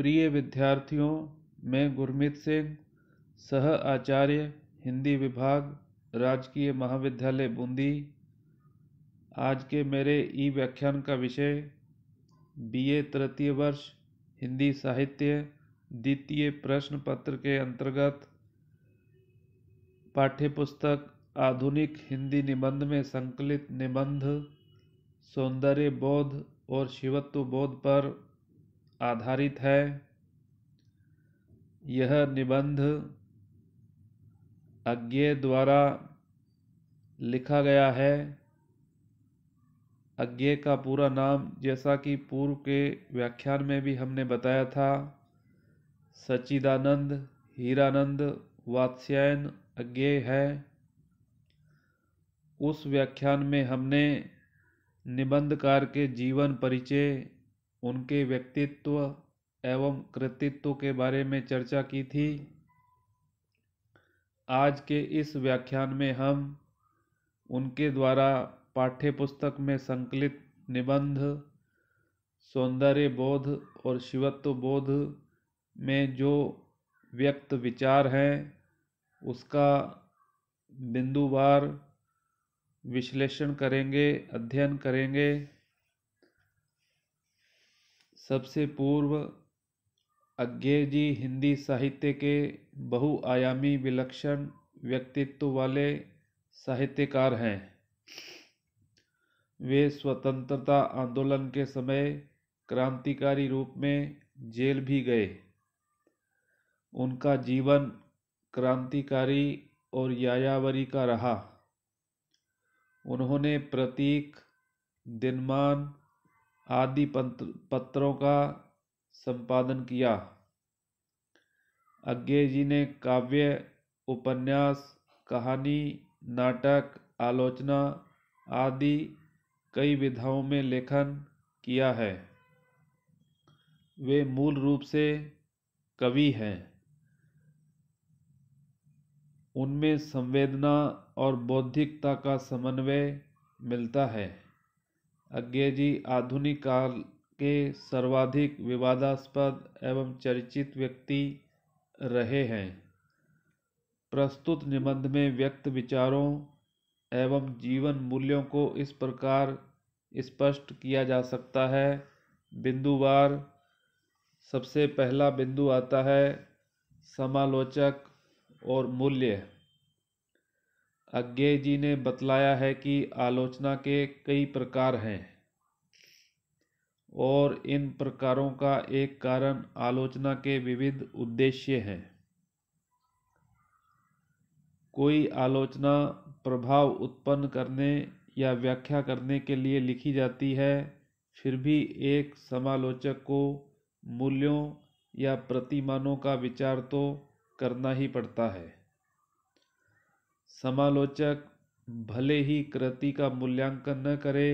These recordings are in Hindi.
प्रिय विद्यार्थियों मैं गुरमीत सिंह सह आचार्य हिंदी विभाग राजकीय महाविद्यालय बूंदी आज के मेरे ई व्याख्यान का विषय बीए तृतीय वर्ष हिंदी साहित्य द्वितीय प्रश्न पत्र के अंतर्गत पाठ्यपुस्तक आधुनिक हिंदी निबंध में संकलित निबंध सौंदर्य बोध और शिवत्व बोध पर आधारित है यह निबंध अज्ञे द्वारा लिखा गया है अज्ञे का पूरा नाम जैसा कि पूर्व के व्याख्यान में भी हमने बताया था सचिदानंद हीरानंद वात्स्यायन अज्ञे है उस व्याख्यान में हमने निबंधकार के जीवन परिचय उनके व्यक्तित्व एवं कृतित्व के बारे में चर्चा की थी आज के इस व्याख्यान में हम उनके द्वारा पाठ्यपुस्तक में संकलित निबंध सौंदर्य बोध और शिवत्व बोध में जो व्यक्त विचार हैं उसका बिंदुवार विश्लेषण करेंगे अध्ययन करेंगे सबसे पूर्व अज्ञे जी हिंदी साहित्य के बहुआयामी विलक्षण व्यक्तित्व वाले साहित्यकार हैं वे स्वतंत्रता आंदोलन के समय क्रांतिकारी रूप में जेल भी गए उनका जीवन क्रांतिकारी और यायावरी का रहा उन्होंने प्रतीक दिनमान आदि पत्रों का संपादन किया अज्ञे जी ने काव्य उपन्यास कहानी नाटक आलोचना आदि कई विधाओं में लेखन किया है वे मूल रूप से कवि हैं उनमें संवेदना और बौद्धिकता का समन्वय मिलता है अज्ञेजी आधुनिक काल के सर्वाधिक विवादास्पद एवं चर्चित व्यक्ति रहे हैं प्रस्तुत निबंध में व्यक्त विचारों एवं जीवन मूल्यों को इस प्रकार स्पष्ट किया जा सकता है बिंदुवार सबसे पहला बिंदु आता है समालोचक और मूल्य अज्ञे जी ने बतलाया है कि आलोचना के कई प्रकार हैं और इन प्रकारों का एक कारण आलोचना के विविध उद्देश्य हैं कोई आलोचना प्रभाव उत्पन्न करने या व्याख्या करने के लिए लिखी जाती है फिर भी एक समालोचक को मूल्यों या प्रतिमानों का विचार तो करना ही पड़ता है समालोचक भले ही कृति का मूल्यांकन न करे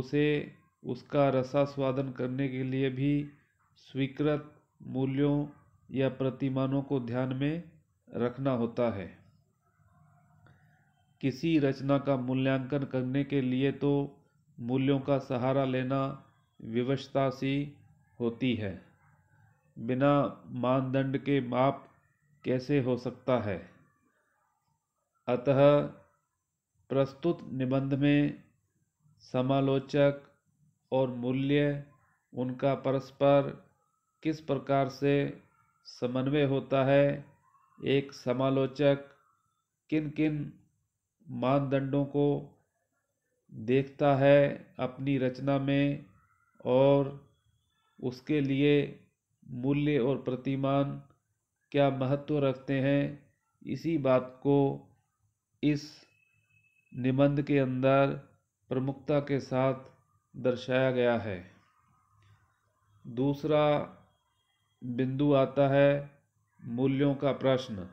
उसे उसका रसास्वादन करने के लिए भी स्वीकृत मूल्यों या प्रतिमानों को ध्यान में रखना होता है किसी रचना का मूल्यांकन करने के लिए तो मूल्यों का सहारा लेना विवशता सी होती है बिना मानदंड के माप कैसे हो सकता है अतः प्रस्तुत निबंध में समालोचक और मूल्य उनका परस्पर किस प्रकार से समन्वय होता है एक समालोचक किन किन मानदंडों को देखता है अपनी रचना में और उसके लिए मूल्य और प्रतिमान क्या महत्व रखते हैं इसी बात को इस निबंध के अंदर प्रमुखता के साथ दर्शाया गया है दूसरा बिंदु आता है मूल्यों का प्रश्न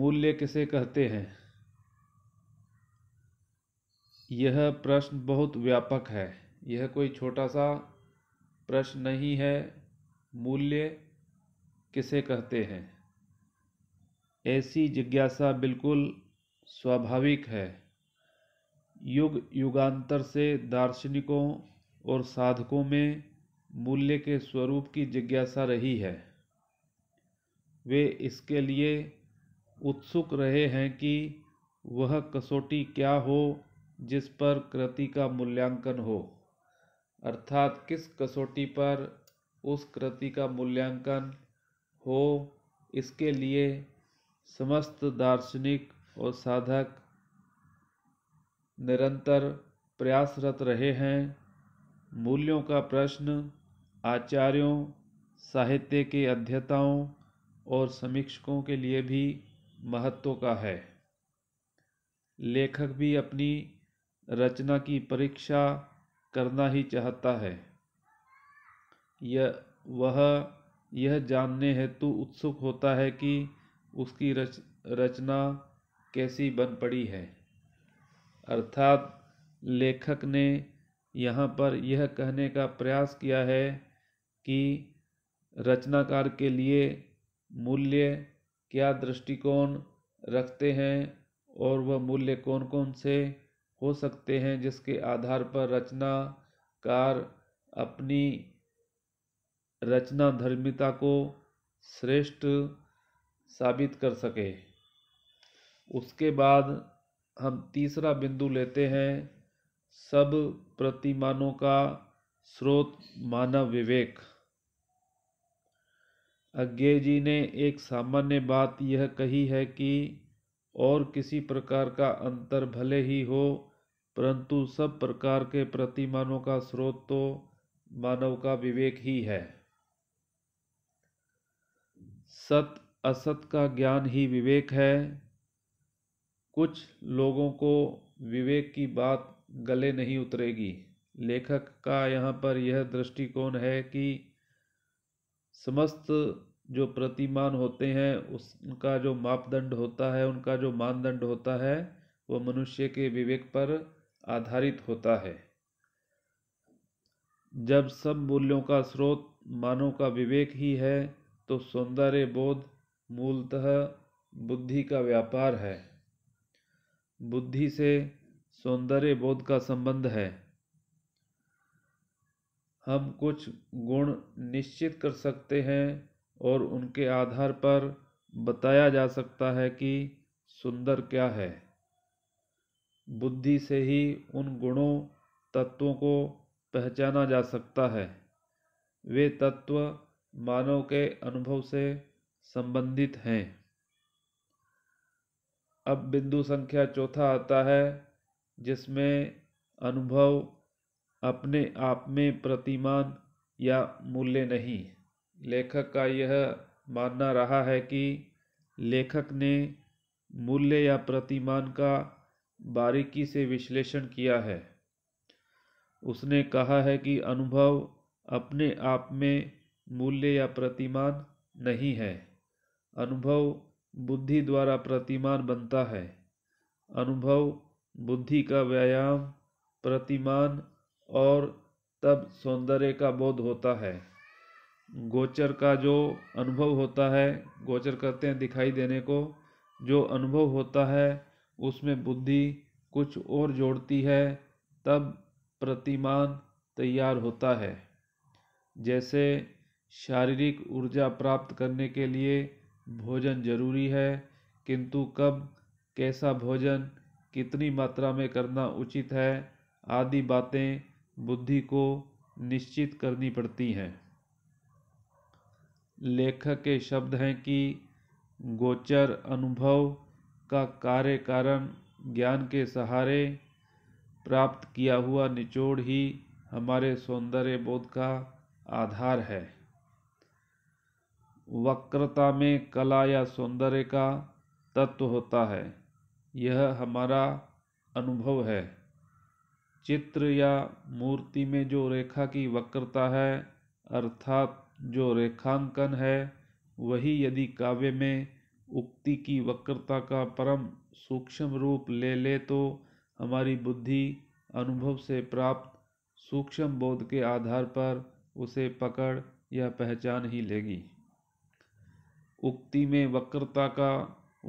मूल्य किसे कहते हैं यह प्रश्न बहुत व्यापक है यह कोई छोटा सा प्रश्न नहीं है मूल्य किसे कहते हैं ऐसी जिज्ञासा बिल्कुल स्वाभाविक है युग युगांतर से दार्शनिकों और साधकों में मूल्य के स्वरूप की जिज्ञासा रही है वे इसके लिए उत्सुक रहे हैं कि वह कसौटी क्या हो जिस पर कृति का मूल्यांकन हो अर्थात किस कसौटी पर उस कृति का मूल्यांकन हो इसके लिए समस्त दार्शनिक और साधक निरंतर प्रयासरत रहे हैं मूल्यों का प्रश्न आचार्यों साहित्य के अध्येताओं और समीक्षकों के लिए भी महत्व का है लेखक भी अपनी रचना की परीक्षा करना ही चाहता है यह वह यह जानने हेतु उत्सुक होता है कि उसकी रच रचना कैसी बन पड़ी है अर्थात लेखक ने यहाँ पर यह कहने का प्रयास किया है कि रचनाकार के लिए मूल्य क्या दृष्टिकोण रखते हैं और वह मूल्य कौन कौन से हो सकते हैं जिसके आधार पर रचनाकार अपनी रचना धर्मिता को श्रेष्ठ साबित कर सके उसके बाद हम तीसरा बिंदु लेते हैं सब प्रतिमानों का स्रोत मानव विवेक अज्ञे जी ने एक सामान्य बात यह कही है कि और किसी प्रकार का अंतर भले ही हो परंतु सब प्रकार के प्रतिमानों का स्रोत तो मानव का विवेक ही है सत असत का ज्ञान ही विवेक है कुछ लोगों को विवेक की बात गले नहीं उतरेगी लेखक का यहाँ पर यह दृष्टिकोण है कि समस्त जो प्रतिमान होते हैं उसका जो मापदंड होता है उनका जो मानदंड होता है वह मनुष्य के विवेक पर आधारित होता है जब सब मूल्यों का स्रोत मानव का विवेक ही है तो सौंदर्य बोध मूलतः बुद्धि का व्यापार है बुद्धि से सौंदर्य बोध का संबंध है हम कुछ गुण निश्चित कर सकते हैं और उनके आधार पर बताया जा सकता है कि सुंदर क्या है बुद्धि से ही उन गुणों तत्वों को पहचाना जा सकता है वे तत्व मानव के अनुभव से संबंधित हैं अब बिंदु संख्या चौथा आता है जिसमें अनुभव अपने आप में प्रतिमान या मूल्य नहीं लेखक का यह मानना रहा है कि लेखक ने मूल्य या प्रतिमान का बारीकी से विश्लेषण किया है उसने कहा है कि अनुभव अपने आप में मूल्य या प्रतिमान नहीं है अनुभव बुद्धि द्वारा प्रतिमान बनता है अनुभव बुद्धि का व्यायाम प्रतिमान और तब सौंदर्य का बोध होता है गोचर का जो अनुभव होता है गोचर कहते हैं दिखाई देने को जो अनुभव होता है उसमें बुद्धि कुछ और जोड़ती है तब प्रतिमान तैयार होता है जैसे शारीरिक ऊर्जा प्राप्त करने के लिए भोजन जरूरी है किंतु कब कैसा भोजन कितनी मात्रा में करना उचित है आदि बातें बुद्धि को निश्चित करनी पड़ती हैं लेखक के शब्द हैं कि गोचर अनुभव का कार्य कारण ज्ञान के सहारे प्राप्त किया हुआ निचोड़ ही हमारे सौंदर्य बोध का आधार है वक्रता में कला या सौंदर्य का तत्व होता है यह हमारा अनुभव है चित्र या मूर्ति में जो रेखा की वक्रता है अर्थात जो रेखांकन है वही यदि काव्य में उक्ति की वक्रता का परम सूक्ष्म रूप ले ले तो हमारी बुद्धि अनुभव से प्राप्त सूक्ष्म बोध के आधार पर उसे पकड़ या पहचान ही लेगी उक्ति में वक्रता का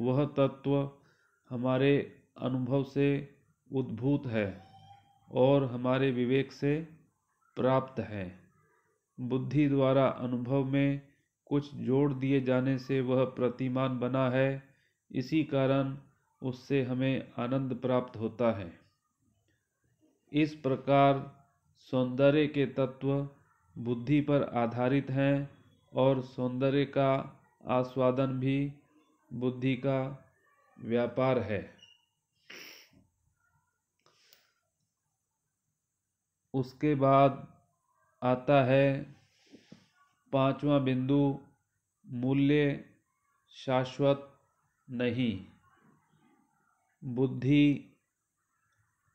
वह तत्व हमारे अनुभव से उद्भूत है और हमारे विवेक से प्राप्त है बुद्धि द्वारा अनुभव में कुछ जोड़ दिए जाने से वह प्रतिमान बना है इसी कारण उससे हमें आनंद प्राप्त होता है इस प्रकार सौंदर्य के तत्व बुद्धि पर आधारित हैं और सौंदर्य का आस्वादन भी बुद्धि का व्यापार है उसके बाद आता है पांचवा बिंदु मूल्य शाश्वत नहीं बुद्धि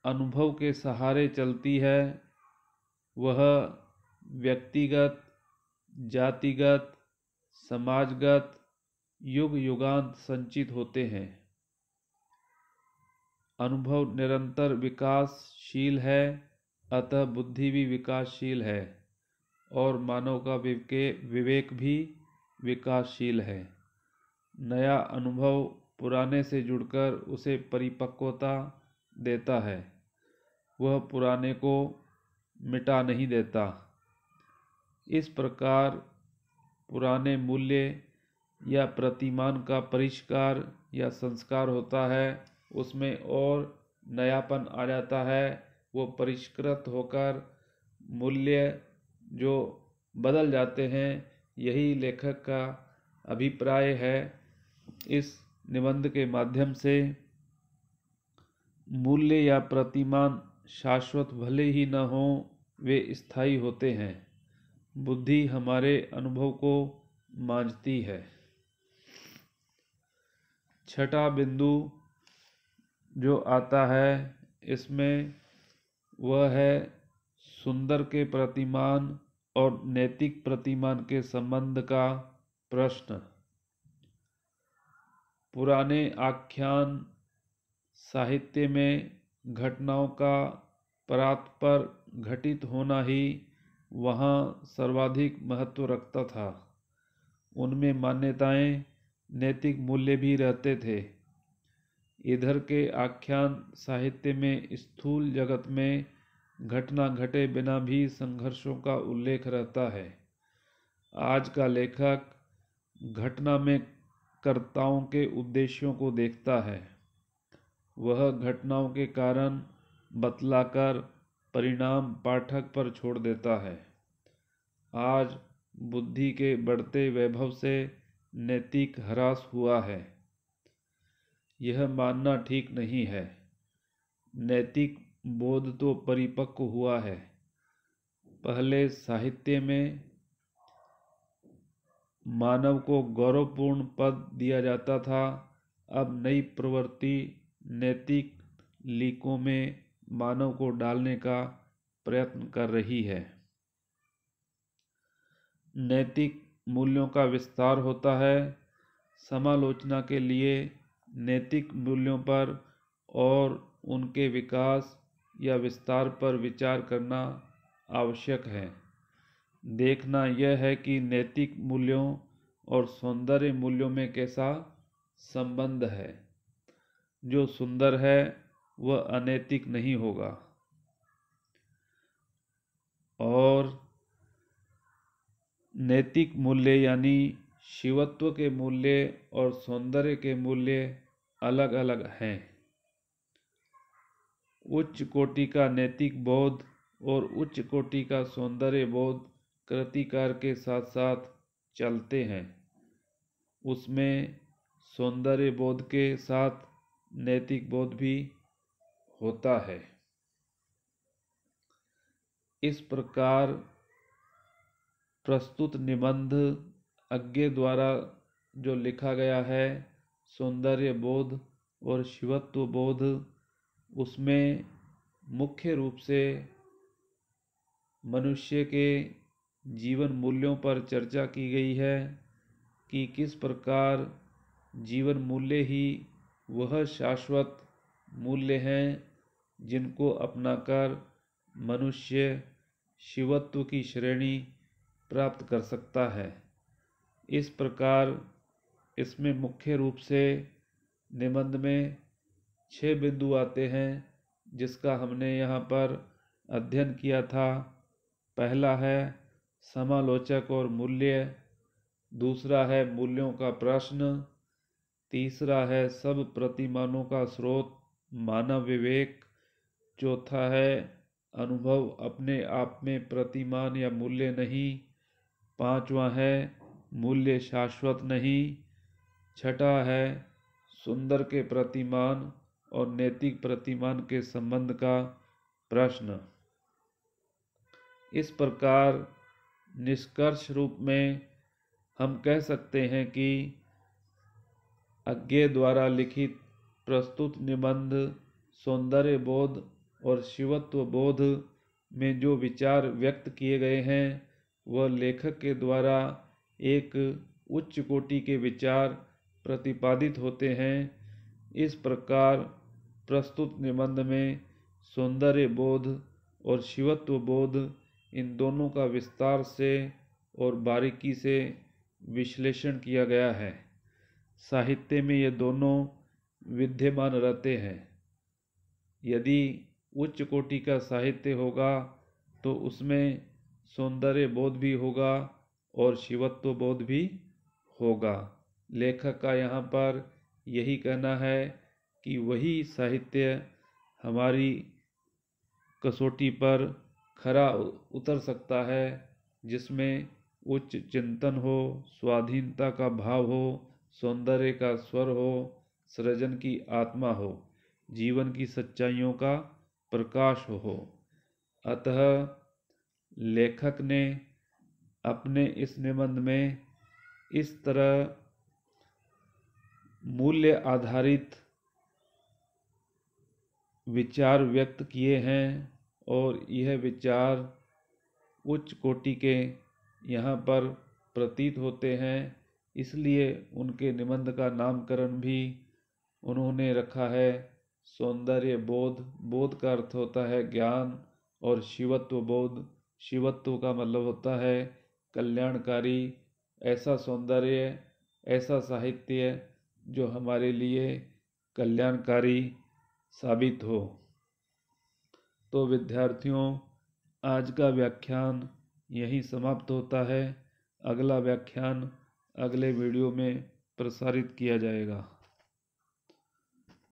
अनुभव के सहारे चलती है वह व्यक्तिगत जातिगत समाजगत युग युगांत संचित होते हैं अनुभव निरंतर विकासशील है अतः बुद्धि भी विकासशील है और मानव का विवेक भी विकासशील है नया अनुभव पुराने से जुड़कर उसे परिपक्वता देता है वह पुराने को मिटा नहीं देता इस प्रकार पुराने मूल्य या प्रतिमान का परिष्कार या संस्कार होता है उसमें और नयापन आ जाता है वो परिष्कृत होकर मूल्य जो बदल जाते हैं यही लेखक का अभिप्राय है इस निबंध के माध्यम से मूल्य या प्रतिमान शाश्वत भले ही न हों वे स्थायी होते हैं बुद्धि हमारे अनुभव को मानती है छठा बिंदु जो आता है इसमें वह है सुंदर के प्रतिमान और नैतिक प्रतिमान के संबंध का प्रश्न पुराने आख्यान साहित्य में घटनाओं का परात पर घटित होना ही वहाँ सर्वाधिक महत्व रखता था उनमें मान्यताएं नैतिक मूल्य भी रहते थे इधर के आख्यान साहित्य में स्थूल जगत में घटना घटे बिना भी संघर्षों का उल्लेख रहता है आज का लेखक घटना में कर्ताओं के उद्देश्यों को देखता है वह घटनाओं के कारण बतलाकर परिणाम पाठक पर छोड़ देता है आज बुद्धि के बढ़ते वैभव से नैतिक ह्रास हुआ है यह मानना ठीक नहीं है नैतिक बोध तो परिपक्व हुआ है पहले साहित्य में मानव को गौरवपूर्ण पद दिया जाता था अब नई प्रवृत्ति नैतिक लीकों में मानव को डालने का प्रयत्न कर रही है नैतिक मूल्यों का विस्तार होता है समालोचना के लिए नैतिक मूल्यों पर और उनके विकास या विस्तार पर विचार करना आवश्यक है देखना यह है कि नैतिक मूल्यों और सौंदर्य मूल्यों में कैसा संबंध है जो सुंदर है वह अनैतिक नहीं होगा और नैतिक मूल्य यानी शिवत्व के मूल्य और सौंदर्य के मूल्य अलग अलग हैं उच्च कोटि का नैतिक बोध और उच्च कोटि का सौंदर्य बोध कृतिकार के साथ साथ चलते हैं उसमें सौंदर्य बोध के साथ नैतिक बोध भी होता है इस प्रकार प्रस्तुत निबंध अज्ञे द्वारा जो लिखा गया है सौंदर्य बोध और शिवत्व बोध उसमें मुख्य रूप से मनुष्य के जीवन मूल्यों पर चर्चा की गई है कि किस प्रकार जीवन मूल्य ही वह शाश्वत मूल्य हैं जिनको अपनाकर मनुष्य शिवत्व की श्रेणी प्राप्त कर सकता है इस प्रकार इसमें मुख्य रूप से निबंध में छः बिंदु आते हैं जिसका हमने यहाँ पर अध्ययन किया था पहला है समालोचक और मूल्य दूसरा है मूल्यों का प्रश्न तीसरा है सब प्रतिमानों का स्रोत मानव विवेक चौथा है अनुभव अपने आप में प्रतिमान या मूल्य नहीं पांचवा है मूल्य शाश्वत नहीं छठा है सुंदर के प्रतिमान और नैतिक प्रतिमान के संबंध का प्रश्न इस प्रकार निष्कर्ष रूप में हम कह सकते हैं कि अज्ञे द्वारा लिखित प्रस्तुत निबंध सौंदर्य बोध और शिवत्व बोध में जो विचार व्यक्त किए गए हैं वह लेखक के द्वारा एक उच्च कोटि के विचार प्रतिपादित होते हैं इस प्रकार प्रस्तुत निबंध में सौंदर्य बोध और शिवत्व बोध इन दोनों का विस्तार से और बारीकी से विश्लेषण किया गया है साहित्य में ये दोनों विद्यमान रहते हैं यदि उच्च कोटि का साहित्य होगा तो उसमें सौंदर्य बोध भी होगा और शिवत्व बोध भी होगा लेखक का यहाँ पर यही कहना है कि वही साहित्य हमारी कसौटी पर खरा उतर सकता है जिसमें उच्च चिंतन हो स्वाधीनता का भाव हो सौंदर्य का स्वर हो सृजन की आत्मा हो जीवन की सच्चाइयों का प्रकाश हो अतः लेखक ने अपने इस निबंध में इस तरह मूल्य आधारित विचार व्यक्त किए हैं और यह विचार उच्च कोटि के यहाँ पर प्रतीत होते हैं इसलिए उनके निबंध का नामकरण भी उन्होंने रखा है सौंदर्य बोध बोध का अर्थ होता है ज्ञान और शिवत्व बोध शिवत्व का मतलब होता है कल्याणकारी ऐसा सौंदर्य ऐसा साहित्य जो हमारे लिए कल्याणकारी साबित हो तो विद्यार्थियों आज का व्याख्यान यहीं समाप्त होता है अगला व्याख्यान अगले वीडियो में प्रसारित किया जाएगा